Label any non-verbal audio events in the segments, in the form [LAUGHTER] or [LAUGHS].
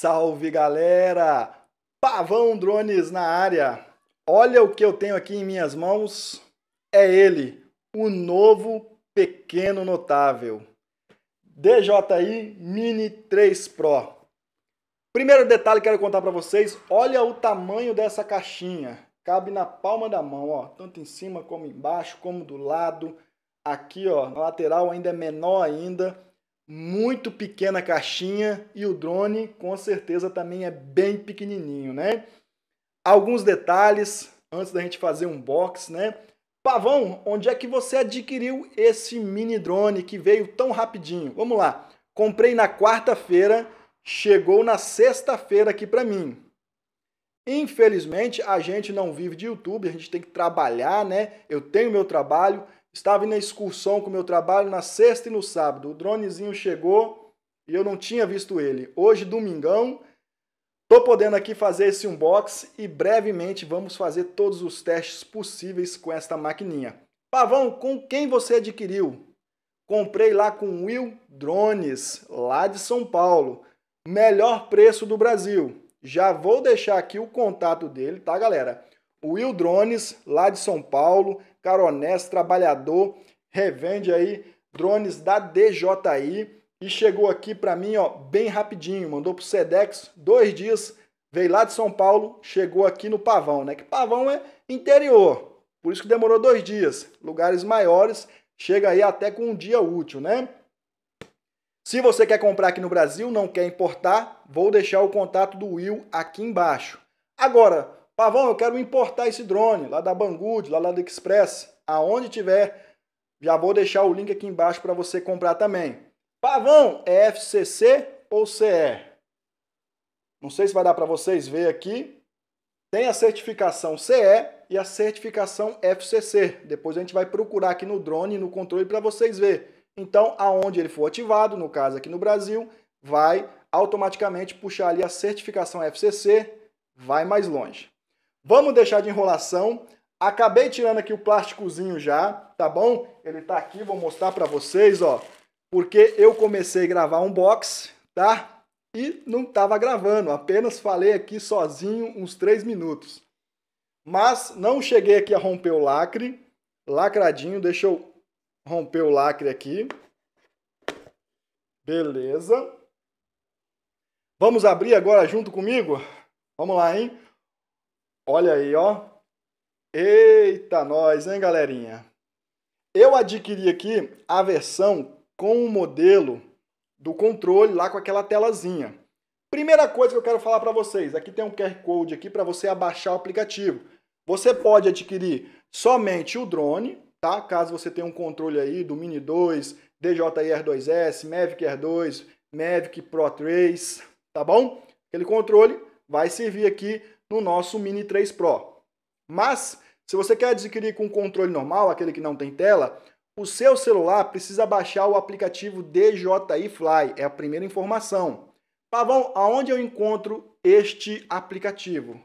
Salve galera! Pavão Drones na área! Olha o que eu tenho aqui em minhas mãos. É ele, o novo pequeno notável. DJI Mini 3 Pro. Primeiro detalhe que quero contar para vocês, olha o tamanho dessa caixinha. Cabe na palma da mão, ó, tanto em cima como embaixo, como do lado. Aqui, ó, na lateral ainda é menor ainda muito pequena caixinha e o drone com certeza também é bem pequenininho, né? Alguns detalhes antes da gente fazer um box, né? Pavão, onde é que você adquiriu esse mini drone que veio tão rapidinho? Vamos lá. Comprei na quarta-feira, chegou na sexta-feira aqui para mim. Infelizmente, a gente não vive de YouTube, a gente tem que trabalhar, né? Eu tenho meu trabalho, Estava na excursão com o meu trabalho na sexta e no sábado. O dronezinho chegou e eu não tinha visto ele. Hoje, domingão, tô podendo aqui fazer esse unbox e brevemente vamos fazer todos os testes possíveis com esta maquininha. Pavão, com quem você adquiriu? Comprei lá com Will Drones, lá de São Paulo. Melhor preço do Brasil. Já vou deixar aqui o contato dele, tá, galera? Will Drones, lá de São Paulo, caronés, trabalhador, revende aí drones da DJI e chegou aqui para mim, ó, bem rapidinho, mandou pro Sedex, dois dias, veio lá de São Paulo, chegou aqui no Pavão, né? Que Pavão é interior, por isso que demorou dois dias. Lugares maiores, chega aí até com um dia útil, né? Se você quer comprar aqui no Brasil, não quer importar, vou deixar o contato do Will aqui embaixo. Agora, Pavão, eu quero importar esse drone lá da Banggood, lá, da Express, aonde tiver. Já vou deixar o link aqui embaixo para você comprar também. Pavão, é FCC ou CE? Não sei se vai dar para vocês ver aqui. Tem a certificação CE e a certificação FCC. Depois a gente vai procurar aqui no drone, no controle, para vocês ver. Então, aonde ele for ativado, no caso aqui no Brasil, vai automaticamente puxar ali a certificação FCC, vai mais longe. Vamos deixar de enrolação. Acabei tirando aqui o plásticozinho já, tá bom? Ele tá aqui, vou mostrar para vocês, ó. Porque eu comecei a gravar um box, tá? E não tava gravando, apenas falei aqui sozinho uns 3 minutos. Mas não cheguei aqui a romper o lacre, lacradinho, deixa eu romper o lacre aqui. Beleza. Vamos abrir agora junto comigo? Vamos lá, hein? Olha aí, ó. Eita, nós, hein, galerinha? Eu adquiri aqui a versão com o modelo do controle lá com aquela telazinha. Primeira coisa que eu quero falar para vocês, aqui tem um QR Code aqui para você abaixar o aplicativo. Você pode adquirir somente o drone, tá? Caso você tenha um controle aí do Mini 2, DJI-R 2S, Mavic Air 2, Mavic Pro 3, tá bom? Aquele controle vai servir aqui no nosso Mini 3 Pro. Mas, se você quer adquirir com controle normal, aquele que não tem tela, o seu celular precisa baixar o aplicativo DJI Fly, é a primeira informação. Pavão, aonde eu encontro este aplicativo?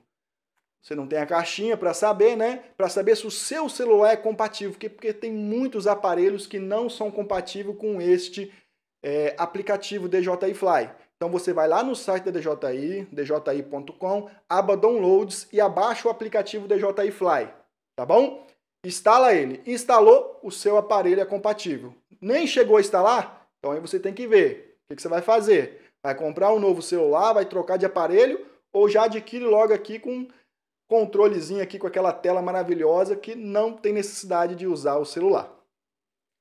Você não tem a caixinha para saber, né? Para saber se o seu celular é compatível, porque tem muitos aparelhos que não são compatíveis com este é, aplicativo DJI Fly. Então você vai lá no site da DJI, dji.com, aba Downloads e abaixa o aplicativo DJI Fly, tá bom? Instala ele. Instalou, o seu aparelho é compatível. Nem chegou a instalar? Então aí você tem que ver. O que, que você vai fazer? Vai comprar um novo celular, vai trocar de aparelho ou já adquire logo aqui com um controlezinho aqui com aquela tela maravilhosa que não tem necessidade de usar o celular.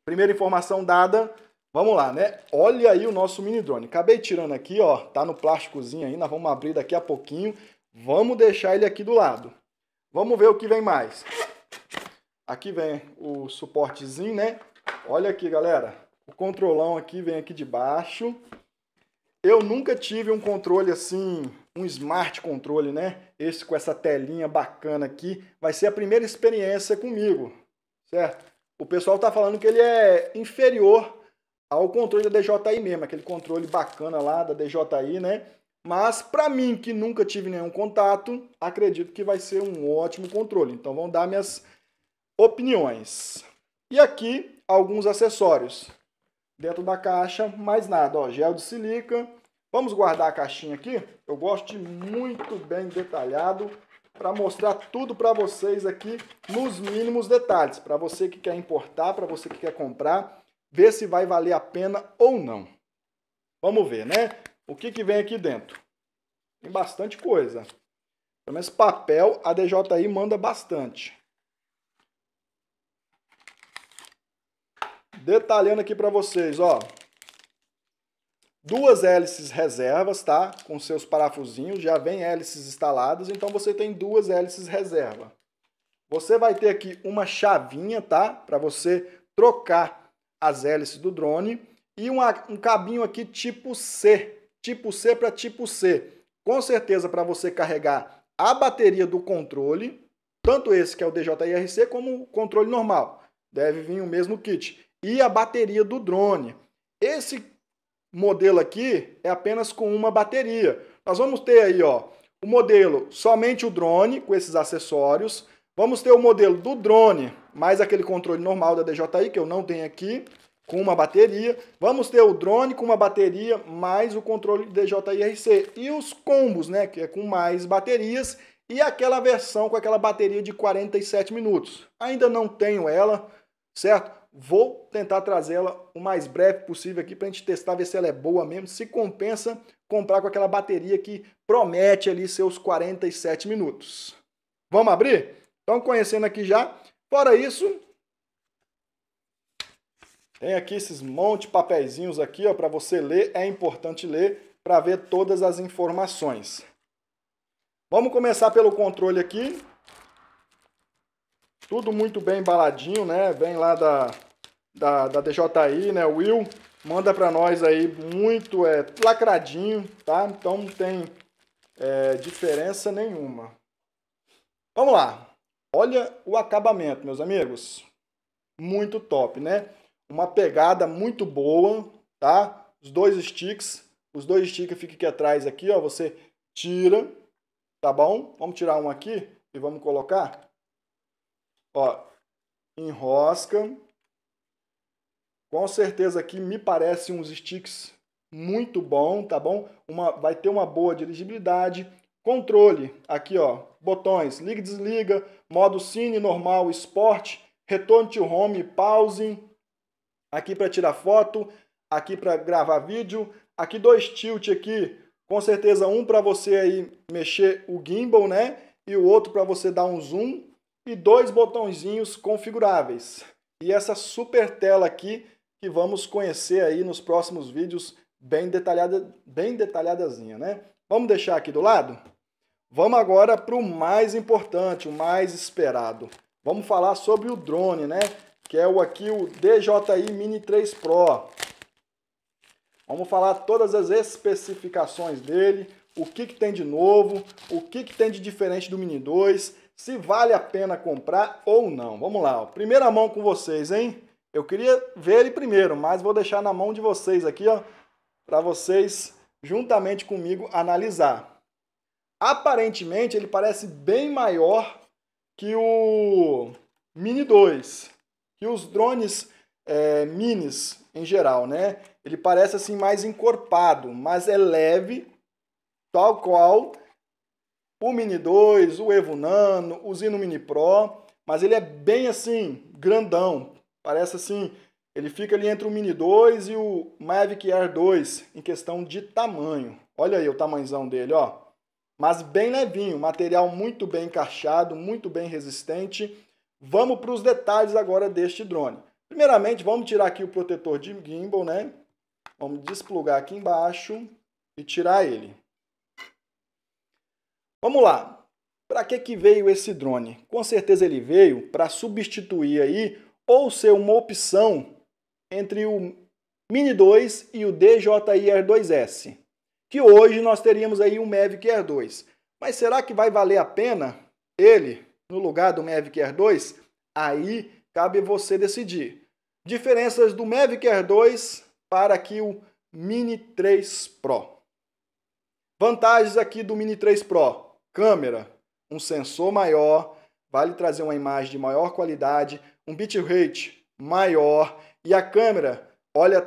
Primeira informação dada, Vamos lá, né? Olha aí o nosso mini drone. Acabei tirando aqui, ó, tá no plásticozinho ainda, vamos abrir daqui a pouquinho. Vamos deixar ele aqui do lado. Vamos ver o que vem mais. Aqui vem o suportezinho, né? Olha aqui, galera. O controlão aqui vem aqui de baixo. Eu nunca tive um controle assim, um smart controle, né? Esse com essa telinha bacana aqui. Vai ser a primeira experiência comigo, certo? O pessoal tá falando que ele é inferior ao controle da DJI mesmo, aquele controle bacana lá da DJI, né? Mas para mim que nunca tive nenhum contato, acredito que vai ser um ótimo controle. Então vão dar minhas opiniões. E aqui alguns acessórios. Dentro da caixa, mais nada, ó, gel de silica. Vamos guardar a caixinha aqui. Eu gosto de muito bem detalhado para mostrar tudo para vocês aqui nos mínimos detalhes, para você que quer importar, para você que quer comprar ver se vai valer a pena ou não. Vamos ver, né? O que, que vem aqui dentro? Tem bastante coisa. Pelo menos papel, a DJI manda bastante. Detalhando aqui para vocês, ó. Duas hélices reservas, tá? Com seus parafusinhos, já vem hélices instaladas, então você tem duas hélices reserva. Você vai ter aqui uma chavinha, tá? Para você trocar as hélices do drone, e uma, um cabinho aqui tipo C, tipo C para tipo C. Com certeza para você carregar a bateria do controle, tanto esse que é o DJI-RC como o controle normal. Deve vir o mesmo kit. E a bateria do drone. Esse modelo aqui é apenas com uma bateria. Nós vamos ter aí, ó, o modelo somente o drone com esses acessórios. Vamos ter o modelo do drone mais aquele controle normal da DJI, que eu não tenho aqui, com uma bateria. Vamos ter o drone com uma bateria, mais o controle DJI-RC. E os combos, né, que é com mais baterias, e aquela versão com aquela bateria de 47 minutos. Ainda não tenho ela, certo? Vou tentar trazê-la o mais breve possível aqui para a gente testar, ver se ela é boa mesmo, se compensa comprar com aquela bateria que promete ali seus 47 minutos. Vamos abrir? Então, conhecendo aqui já, Fora isso, tem aqui esses monte de papeizinhos aqui, ó, para você ler, é importante ler para ver todas as informações. Vamos começar pelo controle aqui. Tudo muito bem embaladinho, né? Vem lá da, da, da DJI, né? Will, manda para nós aí muito é, lacradinho, tá? Então não tem é, diferença nenhuma. Vamos lá. Olha o acabamento, meus amigos. Muito top, né? Uma pegada muito boa, tá? Os dois sticks, os dois sticks ficam aqui atrás aqui, ó. Você tira, tá bom? Vamos tirar um aqui e vamos colocar. Ó, enrosca. Com certeza aqui me parece uns sticks muito bom, tá bom? Uma, vai ter uma boa dirigibilidade, Controle, aqui ó, botões, liga e desliga, modo cine, normal, esporte, retorno to home, pause, aqui para tirar foto, aqui para gravar vídeo, aqui dois tilt aqui, com certeza um para você aí mexer o gimbal, né? E o outro para você dar um zoom e dois botõezinhos configuráveis. E essa super tela aqui que vamos conhecer aí nos próximos vídeos bem detalhada, bem detalhadazinha, né? Vamos deixar aqui do lado? Vamos agora para o mais importante, o mais esperado. Vamos falar sobre o drone, né? Que é o aqui o DJI Mini 3 Pro. Vamos falar todas as especificações dele, o que, que tem de novo, o que, que tem de diferente do Mini 2, se vale a pena comprar ou não. Vamos lá, ó. primeira mão com vocês, hein? Eu queria ver ele primeiro, mas vou deixar na mão de vocês aqui, ó, para vocês juntamente comigo analisar. Aparentemente, ele parece bem maior que o Mini 2, que os drones é, minis em geral, né? Ele parece assim mais encorpado, mas é leve, tal qual o Mini 2, o Evo Nano, o Zino Mini Pro, mas ele é bem assim, grandão. Parece assim, ele fica ali entre o Mini 2 e o Mavic Air 2 em questão de tamanho. Olha aí o tamanhozão dele, ó mas bem levinho, material muito bem encaixado, muito bem resistente. Vamos para os detalhes agora deste drone. Primeiramente, vamos tirar aqui o protetor de gimbal, né? Vamos desplugar aqui embaixo e tirar ele. Vamos lá. Para que, que veio esse drone? Com certeza ele veio para substituir aí ou ser uma opção entre o Mini 2 e o DJI-R2S que hoje nós teríamos aí um Mavic Air 2. Mas será que vai valer a pena ele no lugar do Mavic Air 2? Aí cabe você decidir. Diferenças do Mavic Air 2 para aqui o Mini 3 Pro. Vantagens aqui do Mini 3 Pro: câmera, um sensor maior, vale trazer uma imagem de maior qualidade, um bitrate maior e a câmera, olha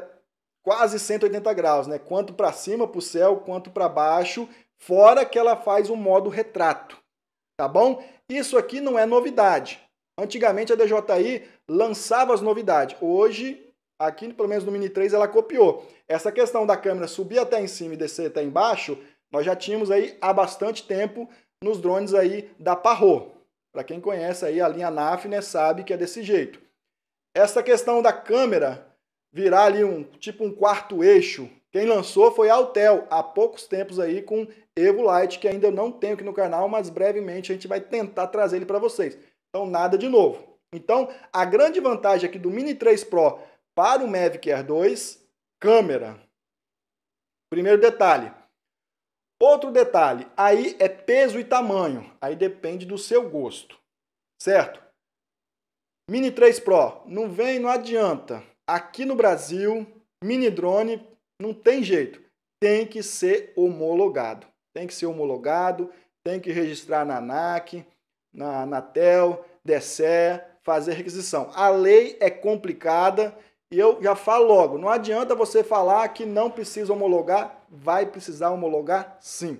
quase 180 graus, né? Quanto para cima para o céu, quanto para baixo, fora que ela faz um modo retrato, tá bom? Isso aqui não é novidade. Antigamente a DJI lançava as novidades. Hoje, aqui pelo menos no Mini 3, ela copiou. Essa questão da câmera subir até em cima e descer até embaixo, nós já tínhamos aí há bastante tempo nos drones aí da Parrot. Para quem conhece aí a linha NAF, né, sabe que é desse jeito. Essa questão da câmera virar ali um tipo um quarto eixo. Quem lançou foi a Altel, há poucos tempos aí com Evo Light, que ainda não tenho aqui no canal, mas brevemente a gente vai tentar trazer ele para vocês. Então nada de novo. Então a grande vantagem aqui do Mini 3 Pro para o Mavic Air 2, câmera. Primeiro detalhe. Outro detalhe, aí é peso e tamanho, aí depende do seu gosto, certo? Mini 3 Pro, não vem, não adianta aqui no Brasil, mini drone não tem jeito, tem que ser homologado. Tem que ser homologado, tem que registrar na ANAC, na Anatel, DSE, fazer requisição. A lei é complicada e eu já falo logo, não adianta você falar que não precisa homologar, vai precisar homologar sim.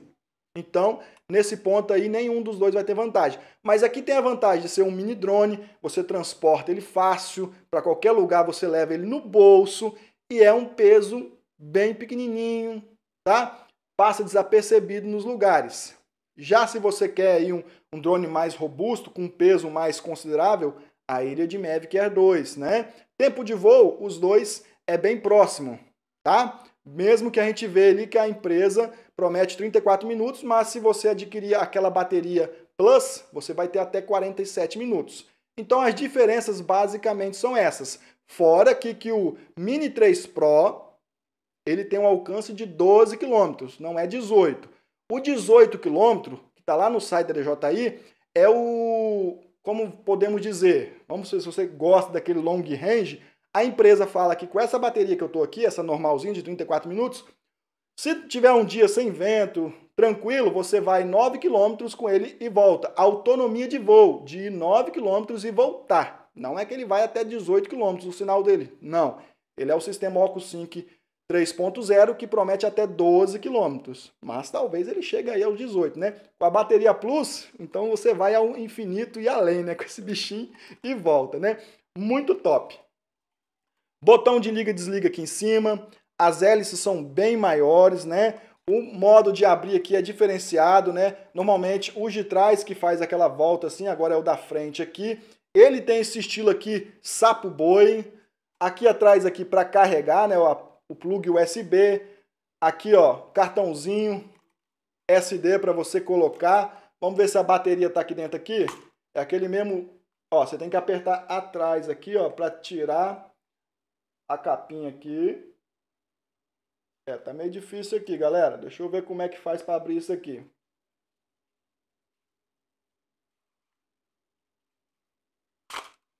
Então, nesse ponto aí, nenhum dos dois vai ter vantagem. Mas aqui tem a vantagem de ser um mini drone, você transporta ele fácil, para qualquer lugar você leva ele no bolso e é um peso bem pequenininho, tá? Passa desapercebido nos lugares. Já se você quer aí um, um drone mais robusto, com um peso mais considerável, a ilha de Mavic Air 2, né? Tempo de voo, os dois é bem próximo, tá? Mesmo que a gente vê ali que a empresa promete 34 minutos, mas se você adquirir aquela bateria Plus, você vai ter até 47 minutos. Então as diferenças basicamente são essas. Fora que, que o Mini 3 Pro ele tem um alcance de 12 km, não é 18. O 18 km, que está lá no site da DJI, é o. Como podemos dizer? Vamos ver se você gosta daquele long range. A empresa fala que com essa bateria que eu estou aqui, essa normalzinha de 34 minutos, se tiver um dia sem vento, tranquilo, você vai 9 km com ele e volta. Autonomia de voo, de 9 km e voltar. Não é que ele vai até 18 km o sinal dele. Não. Ele é o sistema OcuSync 3.0 que promete até 12 km, mas talvez ele chegue aí aos 18, né? Com a bateria Plus, então você vai ao infinito e além, né, [LAUGHS] com esse bichinho e volta, né? Muito top. Botão de liga e desliga aqui em cima, as hélices são bem maiores, né? O modo de abrir aqui é diferenciado, né? Normalmente o de trás que faz aquela volta assim, agora é o da frente aqui. Ele tem esse estilo aqui, sapo boi. Aqui atrás aqui para carregar, né, o, o plug USB. Aqui, ó, cartãozinho SD para você colocar. Vamos ver se a bateria tá aqui dentro aqui. É aquele mesmo, ó, você tem que apertar atrás aqui, ó, para tirar a capinha aqui. É, tá meio difícil aqui, galera. Deixa eu ver como é que faz para abrir isso aqui.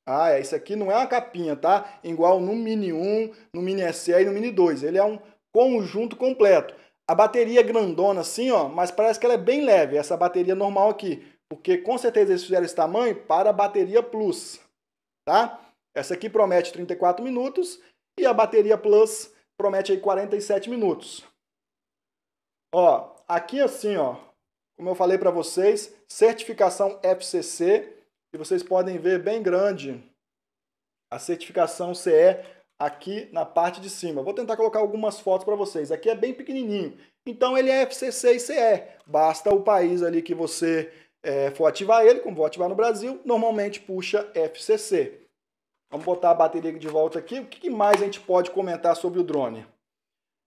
Ah, é, isso aqui não é uma capinha, tá? Igual no Mini 1, no Mini SE e no Mini 2. Ele é um conjunto completo. A bateria é grandona assim, ó, mas parece que ela é bem leve, essa bateria normal aqui. Porque com certeza eles fizeram esse tamanho para a bateria Plus, tá? Essa aqui promete 34 minutos e a bateria Plus promete aí 47 minutos. Ó, aqui assim, ó, como eu falei para vocês, certificação FCC, e vocês podem ver bem grande a certificação CE aqui na parte de cima. Vou tentar colocar algumas fotos para vocês. Aqui é bem pequenininho. Então ele é FCC e CE. Basta o país ali que você é, for ativar ele, como vou ativar no Brasil, normalmente puxa FCC. Vamos botar a bateria de volta aqui. O que mais a gente pode comentar sobre o drone?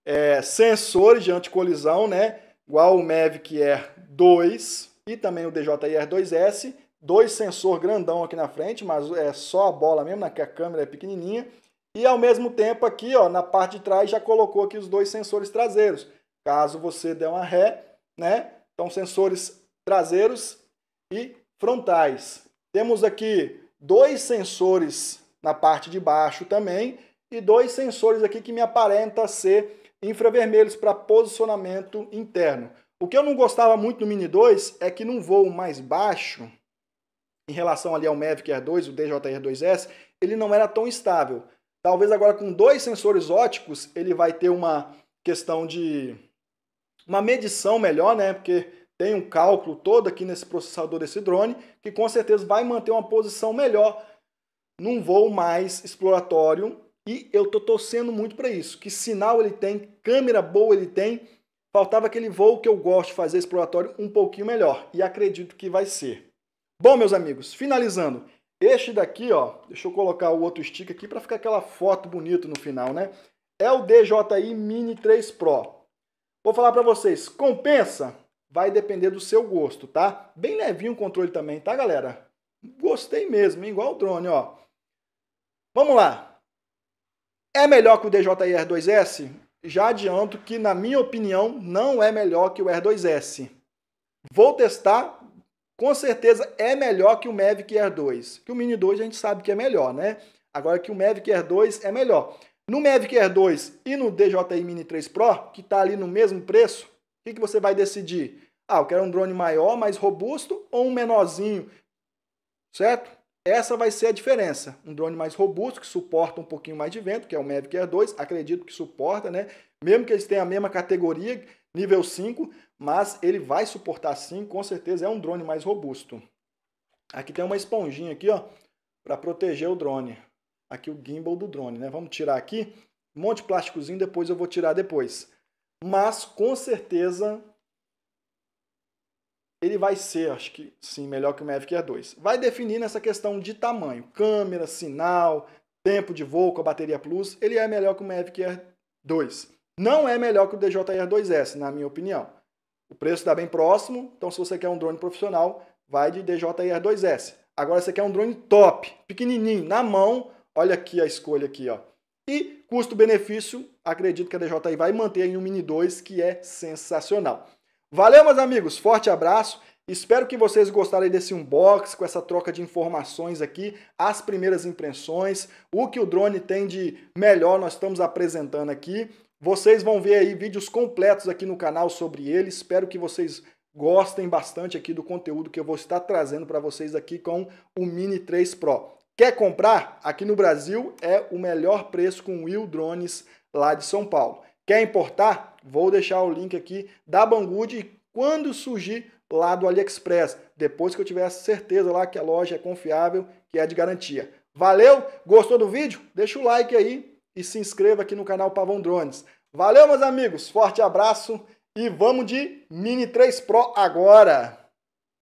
É, sensores de anticolisão, né? Igual o Mavic Air 2 e também o DJI Air 2S. Dois sensor grandão aqui na frente, mas é só a bola mesmo, né? que a câmera é pequenininha. E ao mesmo tempo aqui, ó, na parte de trás já colocou aqui os dois sensores traseiros. Caso você der uma ré, né? Então sensores traseiros e frontais. Temos aqui dois sensores na parte de baixo também, e dois sensores aqui que me aparenta ser infravermelhos para posicionamento interno. O que eu não gostava muito do Mini 2 é que num voo mais baixo, em relação ali ao Mavic Air 2, o DJR-2S, ele não era tão estável. Talvez agora com dois sensores óticos ele vai ter uma questão de uma medição melhor, né? Porque tem um cálculo todo aqui nesse processador desse drone que com certeza vai manter uma posição melhor num voo mais exploratório e eu tô torcendo muito para isso. Que sinal ele tem, câmera boa ele tem. Faltava aquele voo que eu gosto de fazer exploratório um pouquinho melhor e acredito que vai ser. Bom, meus amigos, finalizando. Este daqui, ó, deixa eu colocar o outro stick aqui para ficar aquela foto bonita no final, né? É o DJI Mini 3 Pro. Vou falar para vocês, compensa? Vai depender do seu gosto, tá? Bem levinho o controle também, tá, galera? Gostei mesmo, igual o drone, ó. Vamos lá. É melhor que o DJI R2S? Já adianto que, na minha opinião, não é melhor que o R2S. Vou testar, com certeza é melhor que o Mavic Air 2. Que o Mini 2 a gente sabe que é melhor, né? Agora que o Mavic Air 2 é melhor. No Mavic Air 2 e no DJI Mini 3 Pro, que está ali no mesmo preço, o que, que você vai decidir? Ah, eu quero um drone maior, mais robusto ou um menorzinho, certo? Essa vai ser a diferença. Um drone mais robusto, que suporta um pouquinho mais de vento, que é o Mavic Air 2, acredito que suporta, né? Mesmo que eles tenham a mesma categoria, nível 5, mas ele vai suportar sim, com certeza é um drone mais robusto. Aqui tem uma esponjinha aqui, ó, para proteger o drone. Aqui o gimbal do drone, né? Vamos tirar aqui, um monte de plásticozinho, depois eu vou tirar depois. Mas com certeza ele vai ser, acho que sim, melhor que o Mavic Air 2. Vai definir nessa questão de tamanho, câmera, sinal, tempo de voo com a bateria Plus, ele é melhor que o Mavic Air 2. Não é melhor que o DJI Air 2S, na minha opinião. O preço está bem próximo, então se você quer um drone profissional, vai de DJI Air 2S. Agora você quer um drone top, pequenininho, na mão, olha aqui a escolha aqui, ó. E custo-benefício, acredito que a DJI vai manter em um Mini 2, que é sensacional. Valeu, meus amigos. Forte abraço. Espero que vocês gostaram desse unbox, com essa troca de informações aqui, as primeiras impressões, o que o drone tem de melhor nós estamos apresentando aqui. Vocês vão ver aí vídeos completos aqui no canal sobre ele. Espero que vocês gostem bastante aqui do conteúdo que eu vou estar trazendo para vocês aqui com o Mini 3 Pro. Quer comprar? Aqui no Brasil é o melhor preço com Will Drones lá de São Paulo. Quer importar? Vou deixar o link aqui da Banggood e quando surgir lá do AliExpress, depois que eu tiver certeza lá que a loja é confiável, que é de garantia. Valeu? Gostou do vídeo? Deixa o like aí e se inscreva aqui no canal Pavão Drones. Valeu, meus amigos. Forte abraço e vamos de Mini 3 Pro agora.